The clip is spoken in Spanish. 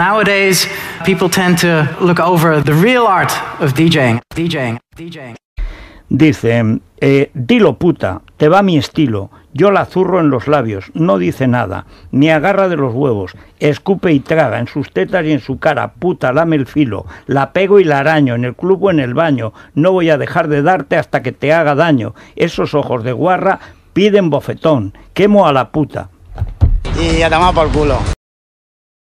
Nowadays, Dice, dilo puta, te va mi estilo, yo la zurro en los labios, no dice nada, ni agarra de los huevos, escupe y traga en sus tetas y en su cara, puta, lame el filo, la pego y la araño, en el club o en el baño, no voy a dejar de darte hasta que te haga daño, esos ojos de guarra piden bofetón, quemo a la puta. Y ya por culo.